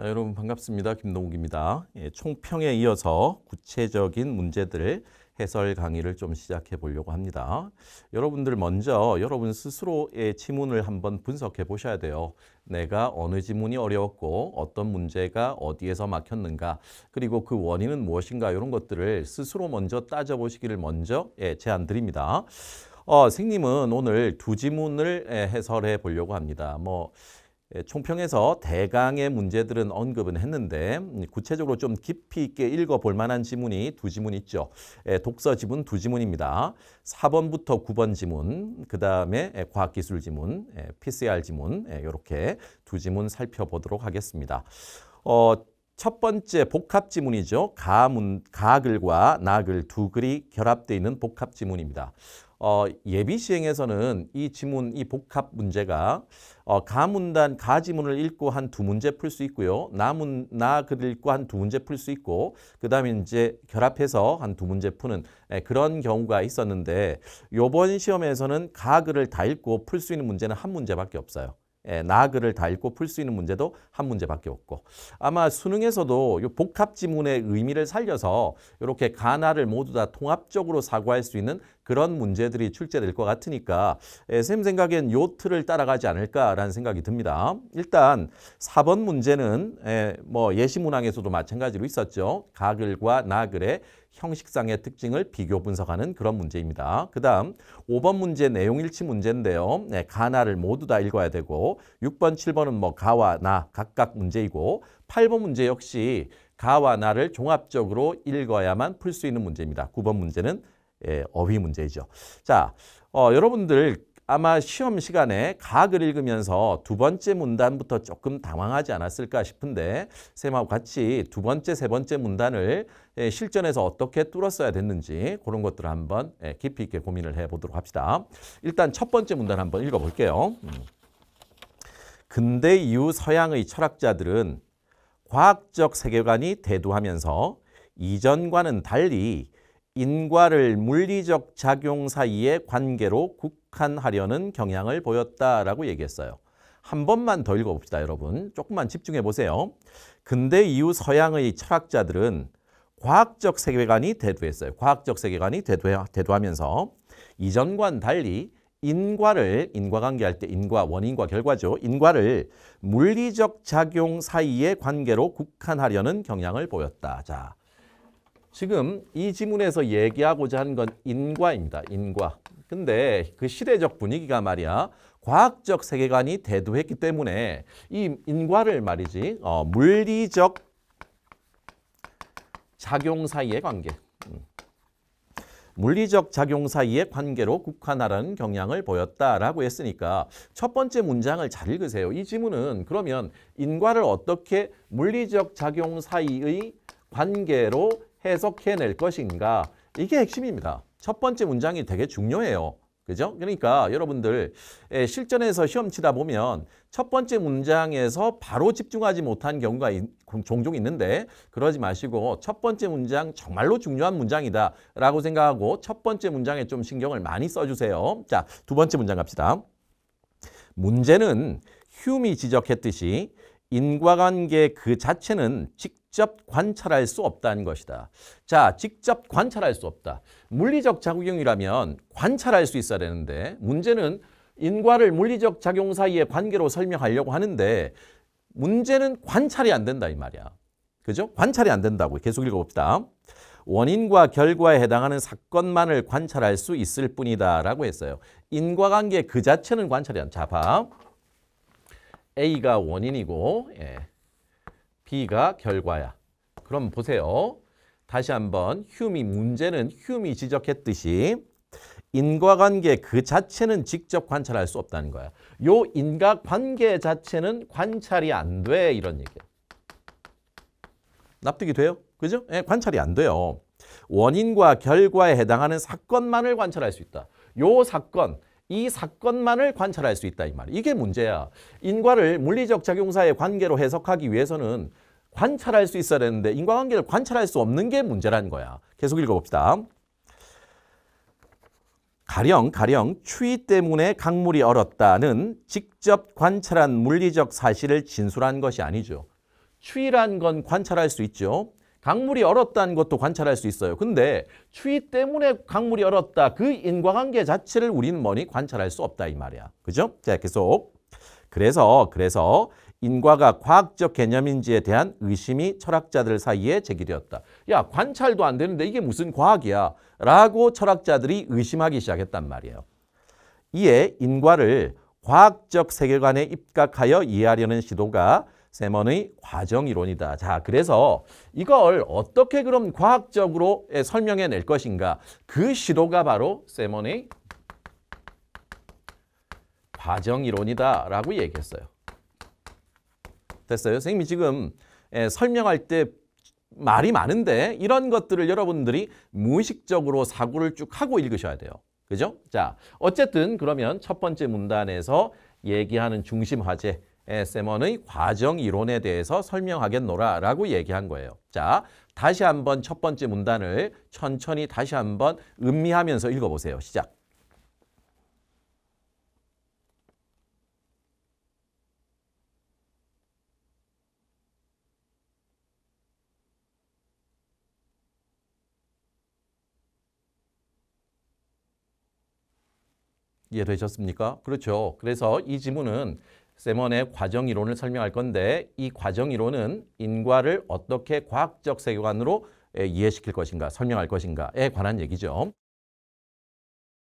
자, 여러분 반갑습니다. 김동욱입니다. 예, 총평에 이어서 구체적인 문제들 해설 강의를 좀 시작해 보려고 합니다. 여러분들 먼저 여러분 스스로의 지문을 한번 분석해 보셔야 돼요. 내가 어느 지문이 어려웠고 어떤 문제가 어디에서 막혔는가 그리고 그 원인은 무엇인가 이런 것들을 스스로 먼저 따져보시기를 먼저 예, 제안 드립니다. 어, 생님은 오늘 두 지문을 예, 해설해 보려고 합니다. 뭐 예, 총평에서 대강의 문제들은 언급은 했는데 음, 구체적으로 좀 깊이 있게 읽어볼 만한 지문이 두 지문 있죠. 예, 독서 지문 두 지문입니다. 4번부터 9번 지문, 그 다음에 예, 과학기술 지문, PCR 지문 이렇게 두 지문 살펴보도록 하겠습니다. 어, 첫 번째 복합 지문이죠. 가문, 가글과 나글 두 글이 결합되어 있는 복합 지문입니다. 어, 예비 시행에서는 이 지문, 이 복합 문제가 어, 가문단, 가지문을 읽고 한 두 문제 풀 수 있고요. 나문, 나글 읽고 한 두 문제 풀 수 있고 그 다음에 이제 결합해서 한 두 문제 푸는 예, 그런 경우가 있었는데 요번 시험에서는 가글을 다 읽고 풀 수 있는 문제는 한 문제밖에 없어요. 예, 나그를 다 읽고 풀 수 있는 문제도 한 문제밖에 없고 아마 수능에서도 요 복합 지문의 의미를 살려서 이렇게 가나를 모두 다 통합적으로 사고할 수 있는 그런 문제들이 출제될 것 같으니까 쌤 생각엔 요트를 따라가지 않을까라는 생각이 듭니다. 일단 4번 문제는 뭐 예시문항에서도 마찬가지로 있었죠. 가글과 나글의 형식상의 특징을 비교 분석하는 그런 문제입니다. 그 다음 5번 문제 내용일치 문제인데요. 네, 가나를 모두 다 읽어야 되고 6번, 7번은 뭐 가와 나 각각 문제이고 8번 문제 역시 가와 나를 종합적으로 읽어야만 풀 수 있는 문제입니다. 9번 문제는 예, 어휘 문제이죠. 자, 어, 여러분들 아마 시험 시간에 각을 읽으면서 두 번째 문단부터 조금 당황하지 않았을까 싶은데 쌤하고 같이 두 번째, 세 번째 문단을 예, 실전에서 어떻게 뚫었어야 됐는지 그런 것들을 한번 예, 깊이 있게 고민을 해보도록 합시다. 일단 첫 번째 문단 한번 읽어볼게요. 음. 근대 이후 서양의 철학자들은 과학적 세계관이 대두하면서 이전과는 달리 인과를 물리적 작용 사이의 관계로 국한하려는 경향을 보였다라고 얘기했어요. 한 번만 더 읽어봅시다, 여러분. 조금만 집중해 보세요. 근대 이후 서양의 철학자들은 과학적 세계관이 대두했어요. 과학적 세계관이 대두, 대두하면서 이전과는 달리 인과를 인과관계할 때 인과 원인과 결과죠. 인과를 물리적 작용 사이의 관계로 국한하려는 경향을 보였다. 자, 지금 이 지문에서 얘기하고자 한 건 인과입니다. 인과. 근데 그 시대적 분위기가 말이야 과학적 세계관이 대두했기 때문에 이 인과를 말이지 어, 물리적 작용 사이의 관계 음. 물리적 작용 사이의 관계로 국한하라는 경향을 보였다라고 했으니까 첫 번째 문장을 잘 읽으세요. 이 지문은 그러면 인과를 어떻게 물리적 작용 사이의 관계로 해석해낼 것인가 이게 핵심입니다. 첫 번째 문장이 되게 중요해요. 그죠? 그러니까 여러분들 예, 실전에서 시험 치다 보면 첫 번째 문장에서 바로 집중하지 못한 경우가 종종 있는데 그러지 마시고 첫 번째 문장 정말로 중요한 문장이다 라고 생각하고 첫 번째 문장에 좀 신경을 많이 써주세요. 자, 두 번째 문장 갑시다. 문제는 휴미 지적했듯이 인과관계 그 자체는 직접 관찰할 수 없다는 것이다. 자, 직접 관찰할 수 없다. 물리적 작용이라면 관찰할 수 있어야 되는데 문제는 인과를 물리적 작용 사이의 관계로 설명하려고 하는데 문제는 관찰이 안 된다 이 말이야. 그죠? 관찰이 안 된다고 계속 읽어봅시다. 원인과 결과에 해당하는 사건만을 관찰할 수 있을 뿐이다 라고 했어요. 인과관계 그 자체는 관찰이 안 돼. 자, 봐. A가 원인이고 예. B가 결과야. 그럼 보세요. 다시 한번 휴미 문제는 휴미 지적했듯이 인과관계 그 자체는 직접 관찰할 수 없다는 거야. 요 인과관계 자체는 관찰이 안 돼 이런 얘기야. 납득이 돼요? 그죠? 예, 관찰이 안 돼요. 원인과 결과에 해당하는 사건만을 관찰할 수 있다. 요 사건, 이 사건만을 관찰할 수 있다 이 말. 이게 문제야. 인과를 물리적 작용사의 관계로 해석하기 위해서는 관찰할 수 있어야 되는데 인과관계를 관찰할 수 없는 게문제라 거야. 계속 읽어봅시다. 가령 가령 추위 때문에 강물이 얼었다는 직접 관찰한 물리적 사실을 진술한 것이 아니죠. 추위란 건 관찰할 수 있죠. 강물이 얼었다는 것도 관찰할 수 있어요. 근데 추위 때문에 강물이 얼었다. 그 인과관계 자체를 우리는 뭐니 관찰할 수 없다 이 말이야. 그죠? 자, 계속. 그래서 그래서 인과가 과학적 개념인지에 대한 의심이 철학자들 사이에 제기되었다. 야, 관찰도 안 되는데 이게 무슨 과학이야? 라고 철학자들이 의심하기 시작했단 말이에요. 이에 인과를 과학적 세계관에 입각하여 이해하려는 시도가 세먼의 과정이론이다. 자, 그래서 이걸 어떻게 그럼 과학적으로 설명해 낼 것인가? 그 시도가 바로 세먼의 과정이론이다 라고 얘기했어요. 됐어요? 선생님이 지금 설명할 때 말이 많은데 이런 것들을 여러분들이 무의식적으로 사고를 쭉 하고 읽으셔야 돼요. 그죠? 자, 어쨌든 그러면 첫 번째 문단에서 얘기하는 중심 화제 에 세먼의 과정 이론에 대해서 설명하겠노라 라고 얘기한 거예요. 자, 다시 한번 첫 번째 문단을 천천히 다시 한번 음미하면서 읽어보세요. 시작. 이해되셨습니까? 그렇죠. 그래서 이 지문은 세먼의 과정 이론을 설명할 건데 이 과정 이론은 인과를 어떻게 과학적 세계관으로 이해시킬 것인가 설명할 것인가에 관한 얘기죠.